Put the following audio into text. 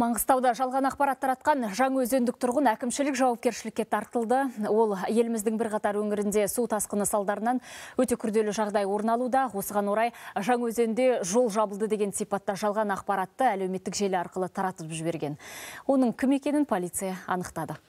Маңғыстауда жалған ақпарат таратқан өзендік тұрғын әкімшілік жауапкершілікке тартылды. Ол еліміздің бірқатар өңірінде су тасқыны салдарынан өте күрделі жағдай орын алуда. Осыған орай өзенде жол жабылды деген сипатта жалған ақпаратты әлеуметтік желі арқылы таратып жіберген. Оның кім екенін полиция анықтады.